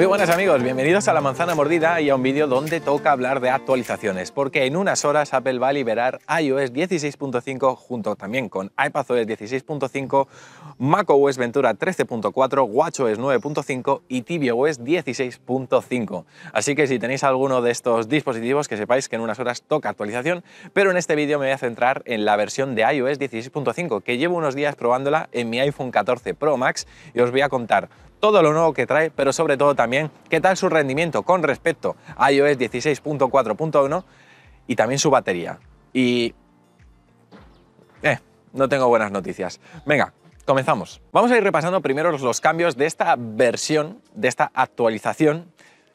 Muy buenas amigos, bienvenidos a La Manzana Mordida y a un vídeo donde toca hablar de actualizaciones, porque en unas horas Apple va a liberar iOS 16.5 junto también con iPadOS 16.5, macOS Ventura 13.4, WatchOS 9.5 y tvOS 16.5. Así que si tenéis alguno de estos dispositivos que sepáis que en unas horas toca actualización, pero en este vídeo me voy a centrar en la versión de iOS 16.5 que llevo unos días probándola en mi iPhone 14 Pro Max y os voy a contar todo lo nuevo que trae, pero sobre todo también qué tal su rendimiento con respecto a iOS 16.4.1 y también su batería. Y... Eh, no tengo buenas noticias. Venga, comenzamos. Vamos a ir repasando primero los cambios de esta versión, de esta actualización,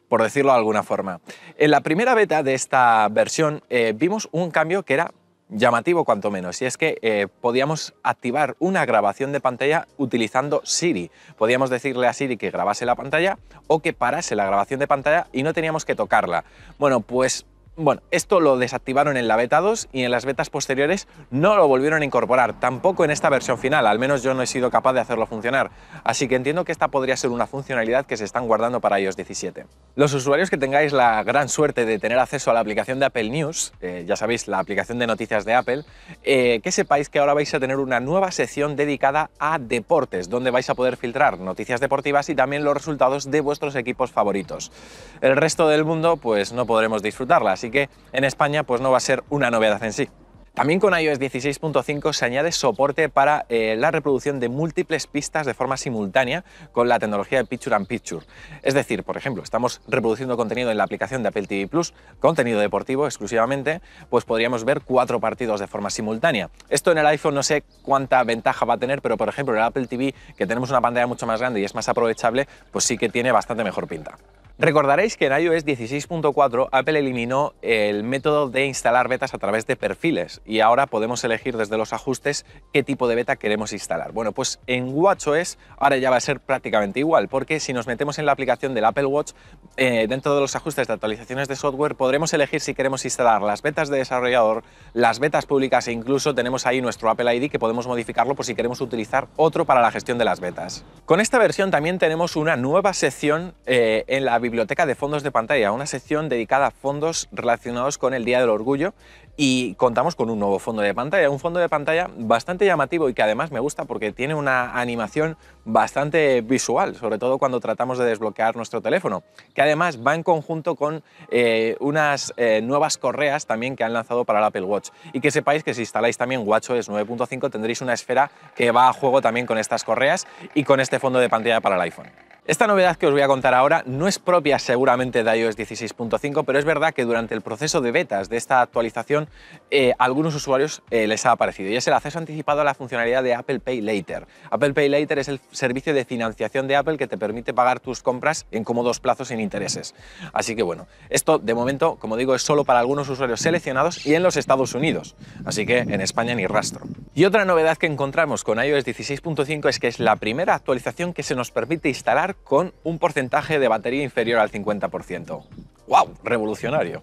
por decirlo de alguna forma. En la primera beta de esta versión eh, vimos un cambio que era llamativo cuanto menos, y es que eh, podíamos activar una grabación de pantalla utilizando Siri. Podíamos decirle a Siri que grabase la pantalla o que parase la grabación de pantalla y no teníamos que tocarla. Bueno, pues bueno, esto lo desactivaron en la beta 2 y en las betas posteriores no lo volvieron a incorporar, tampoco en esta versión final, al menos yo no he sido capaz de hacerlo funcionar, así que entiendo que esta podría ser una funcionalidad que se están guardando para iOS 17. Los usuarios que tengáis la gran suerte de tener acceso a la aplicación de Apple News, eh, ya sabéis, la aplicación de noticias de Apple, eh, que sepáis que ahora vais a tener una nueva sección dedicada a deportes, donde vais a poder filtrar noticias deportivas y también los resultados de vuestros equipos favoritos. El resto del mundo pues no podremos disfrutarlas, así que en España pues no va a ser una novedad en sí. También con iOS 16.5 se añade soporte para eh, la reproducción de múltiples pistas de forma simultánea con la tecnología de Picture and Picture. Es decir, por ejemplo, estamos reproduciendo contenido en la aplicación de Apple TV Plus, contenido deportivo exclusivamente, pues podríamos ver cuatro partidos de forma simultánea. Esto en el iPhone no sé cuánta ventaja va a tener, pero por ejemplo en el Apple TV, que tenemos una pantalla mucho más grande y es más aprovechable, pues sí que tiene bastante mejor pinta. Recordaréis que en iOS 16.4 Apple eliminó el método de instalar betas a través de perfiles y ahora podemos elegir desde los ajustes qué tipo de beta queremos instalar. Bueno, pues en WatchOS ahora ya va a ser prácticamente igual, porque si nos metemos en la aplicación del Apple Watch, eh, dentro de los ajustes de actualizaciones de software podremos elegir si queremos instalar las betas de desarrollador, las betas públicas e incluso tenemos ahí nuestro Apple ID que podemos modificarlo por si queremos utilizar otro para la gestión de las betas. Con esta versión también tenemos una nueva sección eh, en la Biblioteca de Fondos de Pantalla, una sección dedicada a fondos relacionados con el Día del Orgullo y contamos con un nuevo fondo de pantalla, un fondo de pantalla bastante llamativo y que además me gusta porque tiene una animación bastante visual, sobre todo cuando tratamos de desbloquear nuestro teléfono, que además va en conjunto con eh, unas eh, nuevas correas también que han lanzado para el Apple Watch. Y que sepáis que si instaláis también WatchOS 9.5 tendréis una esfera que va a juego también con estas correas y con este fondo de pantalla para el iPhone. Esta novedad que os voy a contar ahora no es propia seguramente de iOS 16.5, pero es verdad que durante el proceso de betas de esta actualización eh, a algunos usuarios eh, les ha aparecido y es el acceso anticipado a la funcionalidad de Apple Pay Later. Apple Pay Later es el servicio de financiación de Apple que te permite pagar tus compras en cómodos plazos sin intereses. Así que bueno, esto de momento, como digo, es solo para algunos usuarios seleccionados y en los Estados Unidos, así que en España ni rastro. Y otra novedad que encontramos con iOS 16.5 es que es la primera actualización que se nos permite instalar con un porcentaje de batería inferior al 50%. ¡Wow! Revolucionario.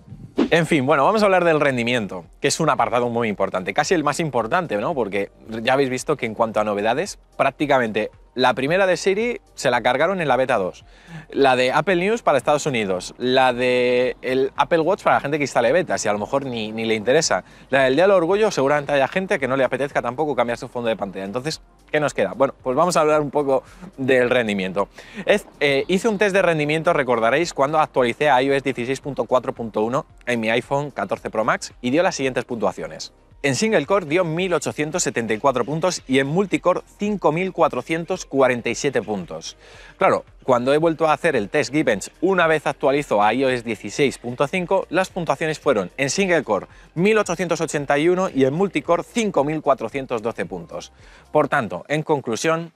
En fin, bueno, vamos a hablar del rendimiento, que es un apartado muy importante, casi el más importante, ¿no? Porque ya habéis visto que en cuanto a novedades, prácticamente la primera de Siri se la cargaron en la beta 2, la de Apple News para Estados Unidos, la de el Apple Watch para la gente que instale Beta, si a lo mejor ni, le interesa, la del Día del Orgullo seguramente haya gente que no le apetezca tampoco cambiar su fondo de pantalla. Entonces, ¿Qué nos queda? Bueno, pues vamos a hablar un poco del rendimiento. Eh, hice un test de rendimiento, recordaréis, cuando actualicé a iOS 16.4.1 en mi iPhone 14 Pro Max y dio las siguientes puntuaciones. En single core dio 1.874 puntos y en multicore 5.447 puntos. Claro, cuando he vuelto a hacer el test Givens una vez actualizo a iOS 16.5, las puntuaciones fueron en single core 1.881 y en multicore 5.412 puntos. Por tanto, en conclusión,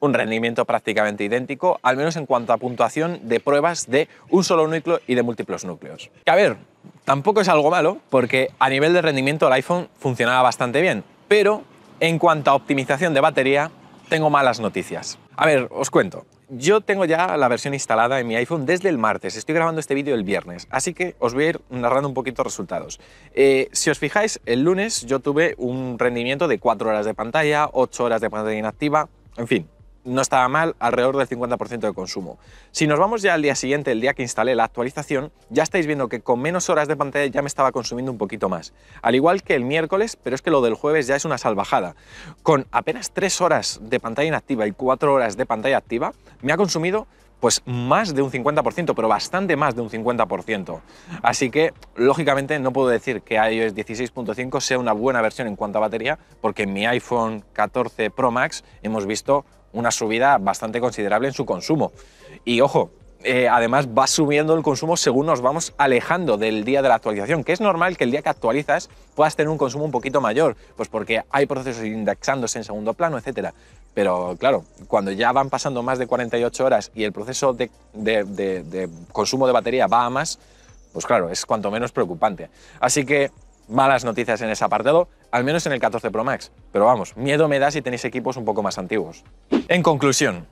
un rendimiento prácticamente idéntico, al menos en cuanto a puntuación de pruebas de un solo núcleo y de múltiples núcleos. a ver, tampoco es algo malo, porque a nivel de rendimiento el iPhone funcionaba bastante bien, pero en cuanto a optimización de batería, tengo malas noticias. A ver, os cuento. Yo tengo ya la versión instalada en mi iPhone desde el martes, estoy grabando este vídeo el viernes, así que os voy a ir narrando un poquito resultados. Eh, si os fijáis, el lunes yo tuve un rendimiento de 4 horas de pantalla, 8 horas de pantalla inactiva, en fin, no estaba mal, alrededor del 50% de consumo. Si nos vamos ya al día siguiente, el día que instalé la actualización, ya estáis viendo que con menos horas de pantalla ya me estaba consumiendo un poquito más. Al igual que el miércoles, pero es que lo del jueves ya es una salvajada. Con apenas 3 horas de pantalla inactiva y 4 horas de pantalla activa, me ha consumido pues más de un 50%, pero bastante más de un 50%. Así que, lógicamente, no puedo decir que iOS 16.5 sea una buena versión en cuanto a batería, porque en mi iPhone 14 Pro Max hemos visto una subida bastante considerable en su consumo. Y ojo, eh, además va subiendo el consumo según nos vamos alejando del día de la actualización, que es normal que el día que actualizas puedas tener un consumo un poquito mayor, pues porque hay procesos indexándose en segundo plano, etc. Pero claro, cuando ya van pasando más de 48 horas y el proceso de, de consumo de batería va a más, pues claro, es cuanto menos preocupante. Así que malas noticias en ese apartado, al menos en el 14 Pro Max. Pero vamos, miedo me da si tenéis equipos un poco más antiguos. En conclusión,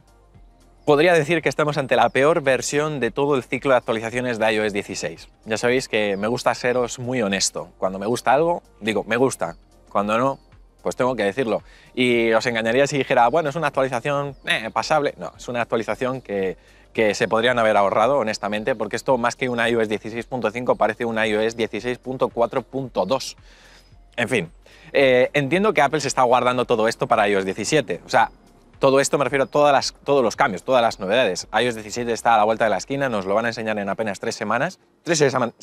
podría decir que estamos ante la peor versión de todo el ciclo de actualizaciones de iOS 16. Ya sabéis que me gusta seros muy honesto. Cuando me gusta algo, digo, me gusta. Cuando no, pues tengo que decirlo. Y os engañaría si dijera, bueno, es una actualización eh, pasable. No, es una actualización que que se podrían haber ahorrado, honestamente, porque esto más que un iOS 16.5 parece un iOS 16.4.2. En fin, eh, entiendo que Apple se está guardando todo esto para iOS 17. O sea, todo esto me refiero a todos los cambios, todas las novedades. iOS 17 está a la vuelta de la esquina, nos lo van a enseñar en apenas tres semanas, tres,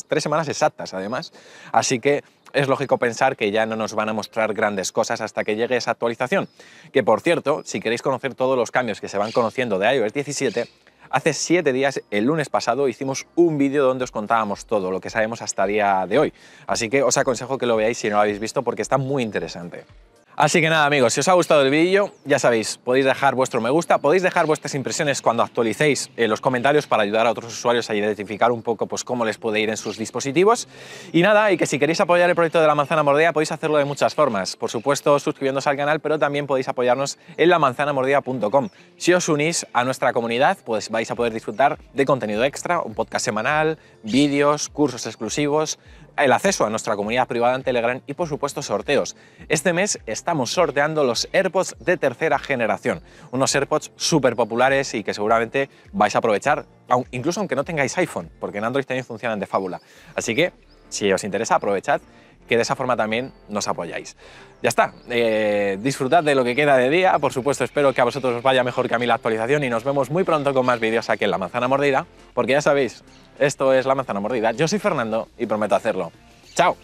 tres semanas exactas además. Así que es lógico pensar que ya no nos van a mostrar grandes cosas hasta que llegue esa actualización. Que por cierto, si queréis conocer todos los cambios que se van conociendo de iOS 17, Hace siete días, el lunes pasado, hicimos un vídeo donde os contábamos todo lo que sabemos hasta el día de hoy. Así que os aconsejo que lo veáis si no lo habéis visto porque está muy interesante. Así que nada amigos, si os ha gustado el vídeo, ya sabéis, podéis dejar vuestro me gusta, podéis dejar vuestras impresiones cuando actualicéis eh, los comentarios para ayudar a otros usuarios a identificar un poco pues, cómo les puede ir en sus dispositivos. Y nada, y que si queréis apoyar el proyecto de la manzana Mordea podéis hacerlo de muchas formas. Por supuesto, suscribiéndose al canal, pero también podéis apoyarnos en lamanzanamordida.com. Si os unís a nuestra comunidad, pues vais a poder disfrutar de contenido extra, un podcast semanal, vídeos, cursos exclusivos, el acceso a nuestra comunidad privada en Telegram y por supuesto sorteos. Este mes estamos sorteando los AirPods de tercera generación, unos AirPods súper populares y que seguramente vais a aprovechar, incluso aunque no tengáis iPhone, porque en Android también funcionan de fábula. Así que, si os interesa, aprovechad que de esa forma también nos apoyáis. Ya está, eh, disfrutad de lo que queda de día, por supuesto espero que a vosotros os vaya mejor que a mí la actualización y nos vemos muy pronto con más vídeos aquí en La Manzana Mordida, porque ya sabéis, esto es La Manzana Mordida, yo soy Fernando y prometo hacerlo. ¡Chao!